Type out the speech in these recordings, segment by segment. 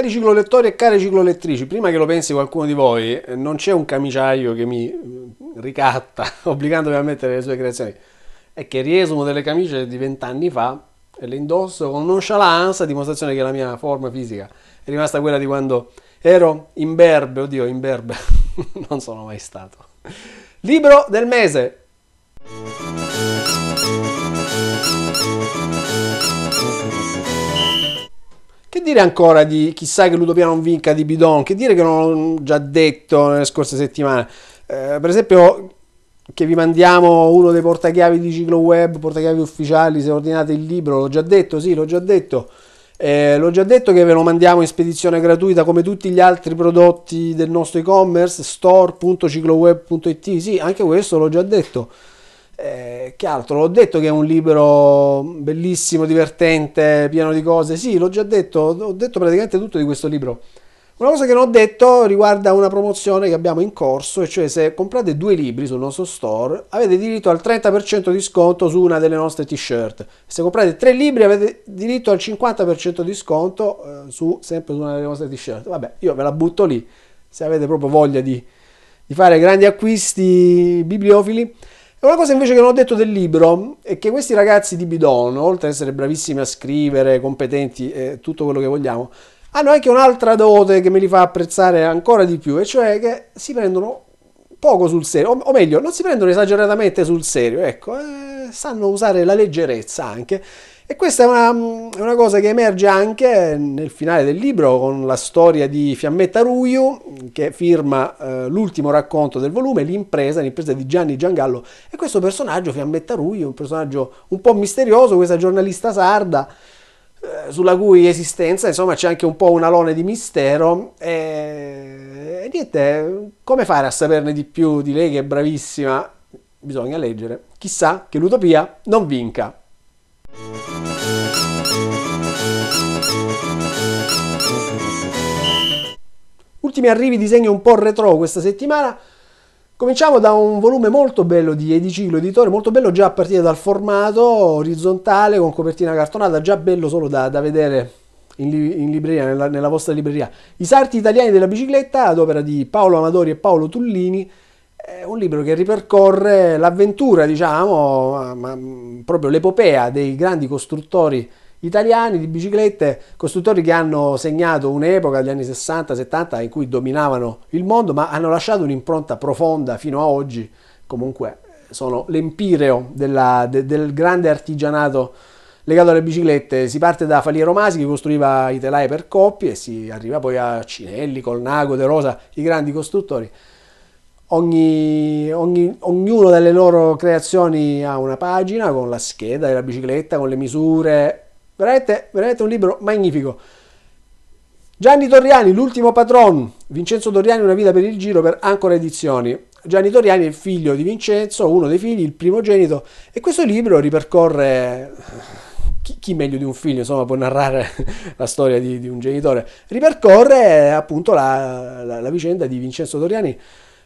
Cari ciclolettori e care ciclolettrici, prima che lo pensi qualcuno di voi, eh, non c'è un camiciaio che mi mm, ricatta obbligandomi a mettere le sue creazioni. È che riesumo delle camicie di vent'anni fa e le indosso con nonchalance a dimostrazione che la mia forma fisica è rimasta quella di quando ero imberbe, oddio imberbe, non sono mai stato. Libro del mese. Che dire ancora di chissà che Ludopia non vinca di Bidon? Che dire che non ho già detto nelle scorse settimane? Eh, per esempio che vi mandiamo uno dei portachiavi di Ciclo Web, portachiavi ufficiali, se ordinate il libro, l'ho già detto, sì, l'ho già detto. Eh, l'ho già detto che ve lo mandiamo in spedizione gratuita come tutti gli altri prodotti del nostro e-commerce, store.cicloweb.it, sì, anche questo l'ho già detto. Eh, che altro? L'ho detto che è un libro bellissimo, divertente, pieno di cose. Sì, l'ho già detto, ho detto praticamente tutto di questo libro. Una cosa che non ho detto riguarda una promozione che abbiamo in corso, e cioè se comprate due libri sul nostro store avete diritto al 30% di sconto su una delle nostre t-shirt. Se comprate tre libri avete diritto al 50% di sconto eh, su, sempre su una delle nostre t-shirt. Vabbè, io ve la butto lì se avete proprio voglia di, di fare grandi acquisti bibliofili una cosa invece che non ho detto del libro è che questi ragazzi di Bidon, oltre ad essere bravissimi a scrivere, competenti e eh, tutto quello che vogliamo, hanno anche un'altra dote che me li fa apprezzare ancora di più, e cioè che si prendono poco sul serio, o, meglio, non si prendono esageratamente sul serio, ecco, eh, sanno usare la leggerezza anche e questa è una, una, cosa che emerge anche nel finale del libro con la storia di Fiammetta Ruiu che firma eh, l'ultimo racconto del volume, l'impresa, l'impresa di Gianni Giangallo. E questo personaggio, Fiammetta Ruiu, un personaggio un po' misterioso, questa giornalista sarda eh, sulla cui esistenza insomma c'è anche un po' un alone di mistero e, e niente come fare a saperne di più di lei che è bravissima bisogna leggere chissà che l'utopia non vinca Ultimi arrivi di segno un po' retro questa settimana. Cominciamo da un volume molto bello di Edicillo, Editore, molto bello già a partire dal formato orizzontale con copertina cartonata, già bello solo da, da vedere in, li, in libreria, nella, nella vostra libreria. I sarti italiani della bicicletta ad opera di Paolo Amadori e Paolo Tullini è un libro che ripercorre l'avventura, diciamo, ma, ma, mm, proprio l'epopea dei grandi costruttori italiani di biciclette, costruttori che hanno segnato un'epoca, gli anni 60-70, in cui dominavano il mondo, ma hanno lasciato un'impronta profonda fino a oggi. Comunque sono l'empireo della, de, del grande artigianato legato alle biciclette. Si parte da Faliero Masi che costruiva i telai per coppie e si arriva poi a Cinelli, Colnago, De Rosa, i grandi costruttori. Ogni, ogni, ognuna delle loro creazioni ha una pagina con la scheda della bicicletta, con le misure. Veramente, veramente un libro magnifico. Gianni Torriani, l'ultimo patron. Vincenzo Torriani, una vita per il giro per Ancora Edizioni. Gianni Torriani è il figlio di Vincenzo, uno dei figli, il primogenito. E questo libro ripercorre. Chi, chi meglio di un figlio insomma, può narrare la storia di, di un genitore? Ripercorre appunto la, la, la vicenda di Vincenzo Torriani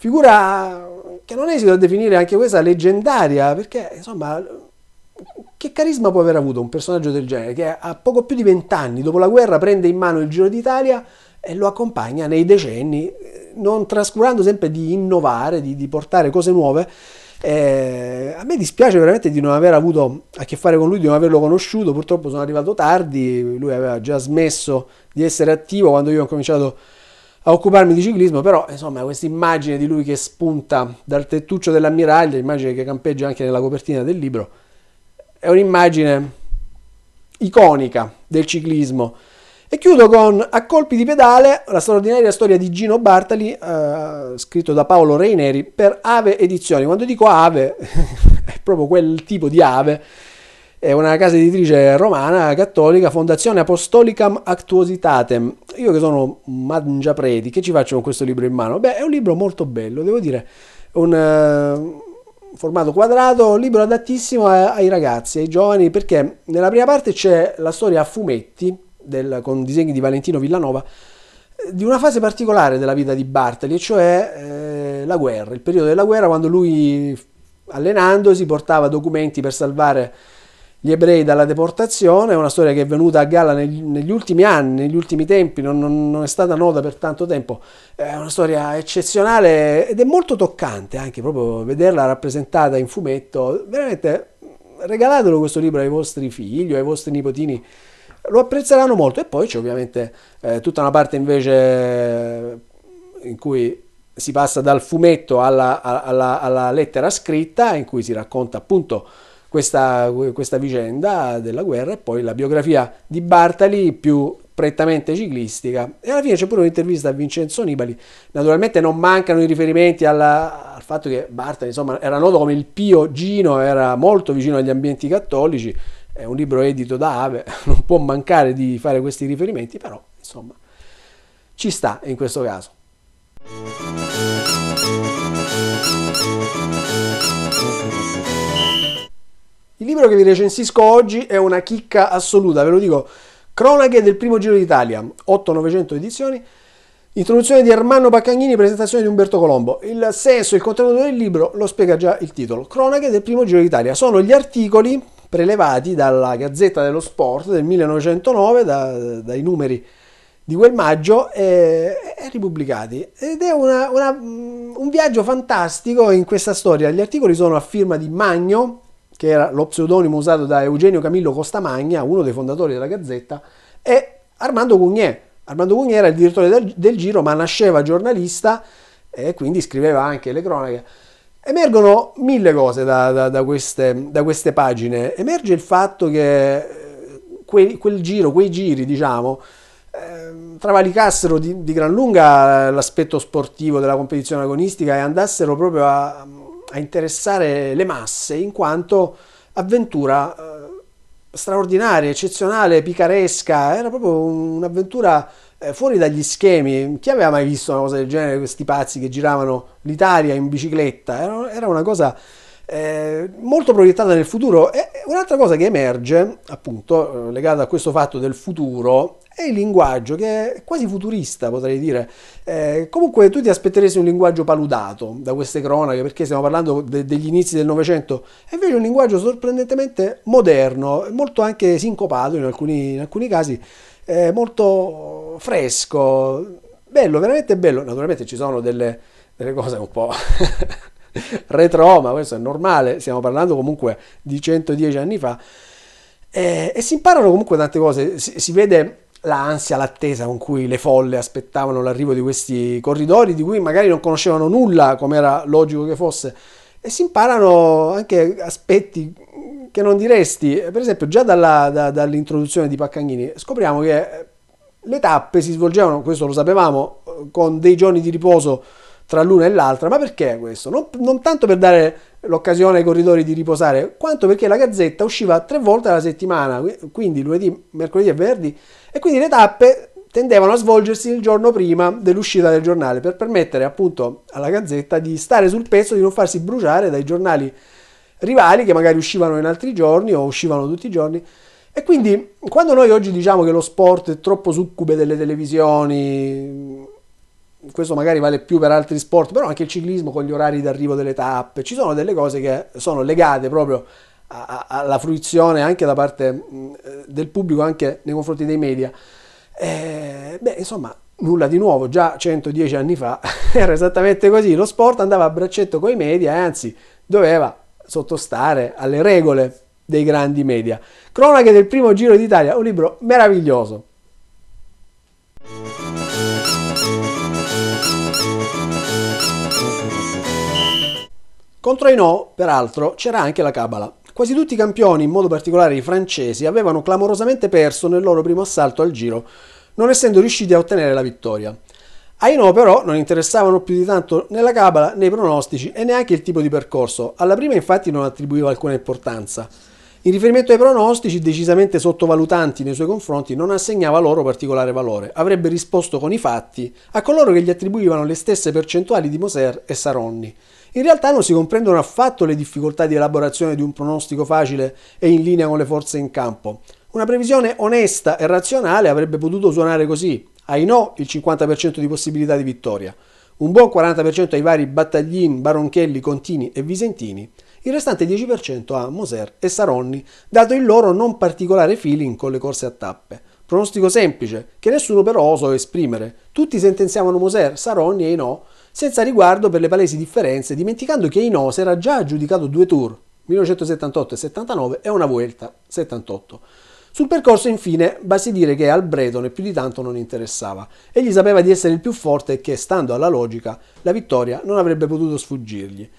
figura che non esito a definire anche questa leggendaria, perché insomma che carisma può aver avuto un personaggio del genere che a poco più di vent'anni dopo la guerra prende in mano il Giro d'Italia e lo accompagna nei decenni, non trascurando sempre di innovare, di, di portare cose nuove. Eh, a me dispiace veramente di non aver avuto a che fare con lui, di non averlo conosciuto, purtroppo sono arrivato tardi, lui aveva già smesso di essere attivo quando io ho cominciato a a occuparmi di ciclismo, però insomma questa immagine di lui che spunta dal tettuccio dell'ammiraglio, immagine che campeggia anche nella copertina del libro, è un'immagine iconica del ciclismo. E chiudo con A colpi di pedale, la straordinaria storia di Gino Bartali, eh, scritto da Paolo Reineri per Ave Edizioni. Quando dico Ave, è proprio quel tipo di Ave è una casa editrice romana cattolica, Fondazione Apostolicam Actuositatem. Io che sono un mangiapreti, che ci faccio con questo libro in mano? Beh, è un libro molto bello, devo dire, un uh, formato quadrato, un libro adattissimo a, ai ragazzi, ai giovani, perché nella prima parte c'è la storia a fumetti del, con disegni di Valentino Villanova eh, di una fase particolare della vita di Bartoli, e cioè eh, la guerra, il periodo della guerra quando lui allenandosi portava documenti per salvare gli ebrei dalla deportazione, è una storia che è venuta a galla negli, negli ultimi anni, negli ultimi tempi, non, non, non, è stata nota per tanto tempo, è una storia eccezionale ed è molto toccante anche proprio vederla rappresentata in fumetto, veramente regalatelo questo libro ai vostri figli, ai vostri nipotini, lo apprezzeranno molto e poi c'è ovviamente eh, tutta una parte invece eh, in cui si passa dal fumetto alla, alla, alla lettera scritta, in cui si racconta appunto questa, questa vicenda della guerra e poi la biografia di Bartali più prettamente ciclistica e alla fine c'è pure un'intervista a Vincenzo Nibali naturalmente non mancano i riferimenti alla, al fatto che Bartali insomma era noto come il Pio Gino era molto vicino agli ambienti cattolici è un libro edito da Ave non può mancare di fare questi riferimenti però insomma ci sta in questo caso libro che vi recensisco oggi è una chicca assoluta, ve lo dico. Cronache del primo Giro d'Italia, 8-900 edizioni. Introduzione di Ermanno Baccagnini, presentazione di Umberto Colombo. Il senso e il contenuto del libro lo spiega già il titolo. Cronache del primo Giro d'Italia. Sono gli articoli prelevati dalla Gazzetta dello Sport del 1909, da, dai numeri di quel maggio, e, e ripubblicati. Ed è una, una, un viaggio fantastico in questa storia. Gli articoli sono a firma di Magno, che era lo pseudonimo usato da Eugenio Camillo Costamagna, uno dei fondatori della Gazzetta, e Armando Cugnè. Armando Cugnè era il direttore del, del Giro, ma nasceva giornalista e quindi scriveva anche le cronache. Emergono mille cose da, da, da, queste, da queste, pagine. Emerge il fatto che eh, quel, quel giro, quei giri, diciamo, eh, travalicassero di, di, gran lunga eh, l'aspetto sportivo della competizione agonistica e andassero proprio a, a interessare le masse in quanto avventura eh, straordinaria, eccezionale, picaresca, era proprio un'avventura eh, fuori dagli schemi. Chi aveva mai visto una cosa del genere, questi pazzi che giravano l'Italia in bicicletta? Era una cosa eh, molto proiettata nel futuro. E un'altra cosa che emerge, appunto, eh, legata a questo fatto del futuro, è il linguaggio che è quasi futurista, potrei dire. Eh, comunque tu ti aspetteresti un linguaggio paludato da queste cronache, perché stiamo parlando de- degli inizi del Novecento, è invece un linguaggio sorprendentemente moderno, molto anche sincopato in alcuni, in alcuni casi, eh, molto fresco, bello, veramente bello. Naturalmente ci sono delle, delle cose un po'... retro ma questo è normale, stiamo parlando comunque di 110 anni fa. E, e si imparano comunque tante cose, si, si vede l'ansia, l'attesa con cui le folle aspettavano l'arrivo di questi corridori di cui magari non conoscevano nulla, come era logico che fosse, e si imparano anche aspetti che non diresti. Per esempio, già dalla, da, dall'introduzione di Paccagnini scopriamo che le tappe si svolgevano, questo lo sapevamo, con dei giorni di riposo tra l'una e l'altra. Ma perché questo? Non, non tanto per dare l'occasione ai corridori di riposare, quanto perché la gazzetta usciva tre volte alla settimana, quindi lunedì, mercoledì e venerdì, e quindi le tappe tendevano a svolgersi il giorno prima dell'uscita del giornale per permettere appunto alla gazzetta di stare sul pezzo, di non farsi bruciare dai giornali rivali che magari uscivano in altri giorni o uscivano tutti i giorni. E quindi quando noi oggi diciamo che lo sport è troppo succube delle televisioni, questo magari vale più per altri sport, però anche il ciclismo con gli orari d'arrivo delle tappe, ci sono delle cose che sono legate proprio alla fruizione anche da parte eh, del pubblico, anche nei confronti dei media. Eh, beh, insomma, nulla di nuovo, già 110 anni fa era esattamente così, lo sport andava a braccetto con i media e eh, anzi doveva sottostare alle regole dei grandi media. Cronache del primo Giro d'Italia, un libro meraviglioso Contro i no, peraltro, c'era anche la Cabala. Quasi tutti i campioni, in modo particolare i francesi, avevano clamorosamente perso nel loro primo assalto al giro, non essendo riusciti a ottenere la vittoria. Ai no però non interessavano più di tanto né la cabala né i pronostici e neanche il tipo di percorso. Alla prima infatti non attribuiva alcuna importanza. In riferimento ai pronostici, decisamente sottovalutanti nei suoi confronti, non assegnava loro particolare valore. Avrebbe risposto con i fatti a coloro che gli attribuivano le stesse percentuali di Moser e Saronni. In realtà non si comprendono affatto le difficoltà di elaborazione di un pronostico facile e in linea con le forze in campo. Una previsione onesta e razionale avrebbe potuto suonare così. Ai no il 50% di possibilità di vittoria, un buon 40% ai vari Battaglin, Baronchelli, Contini e Visentini, il restante 10% a Moser e Saronni, dato il loro non particolare feeling con le corse a tappe. Pronostico semplice, che nessuno però osò esprimere. Tutti sentenziavano Moser, Saronni e i no, senza riguardo per le palesi differenze, dimenticando che Inos era già aggiudicato due tour, 1978 e 79 e una Vuelta 78. Sul percorso infine basti dire che al Bretone più di tanto non interessava. Egli sapeva di essere il più forte e che, stando alla logica, la vittoria non avrebbe potuto sfuggirgli.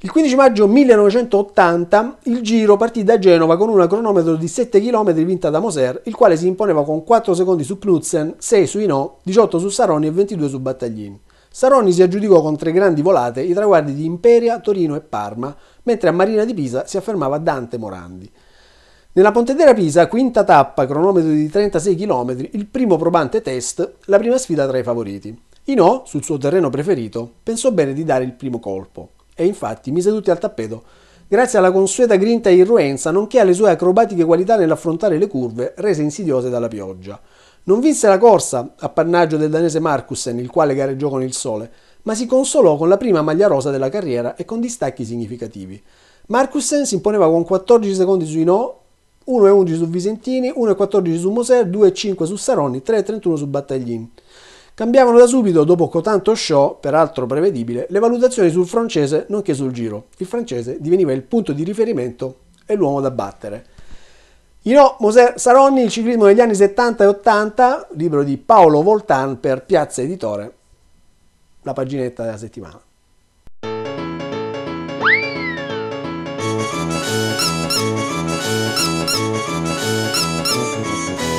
Il 15 maggio 1980 il Giro partì da Genova con una cronometro di 7 km vinta da Moser, il quale si imponeva con 4 secondi su Knudsen, 6 su Inò, 18 su Saroni e 22 su Battaglini. Saroni si aggiudicò con tre grandi volate i traguardi di Imperia, Torino e Parma, mentre a Marina di Pisa si affermava Dante Morandi. Nella Pontedera Pisa, quinta tappa, cronometro di 36 km, il primo probante test, la prima sfida tra i favoriti. Inò, sul suo terreno preferito, pensò bene di dare il primo colpo e infatti mise tutti al tappeto grazie alla consueta grinta e irruenza nonché alle sue acrobatiche qualità nell'affrontare le curve rese insidiose dalla pioggia. Non vinse la corsa, appannaggio del danese Markussen, il quale gareggiò con il sole, ma si consolò con la prima maglia rosa della carriera e con distacchi significativi. Markussen si imponeva con 14 secondi su Hinault, 1,11 su Visentini, 1,14 su Moser, 2,5 su Saronni, 3,31 su Battaglini. Cambiavano da subito, dopo cotanto show, peraltro prevedibile, le valutazioni sul francese nonché sul giro. Il francese diveniva il punto di riferimento e l'uomo da battere. Ghino Moser Saronni, il ciclismo degli anni 70 e 80, libro di Paolo Voltan per Piazza Editore, la paginetta della settimana. Thank you.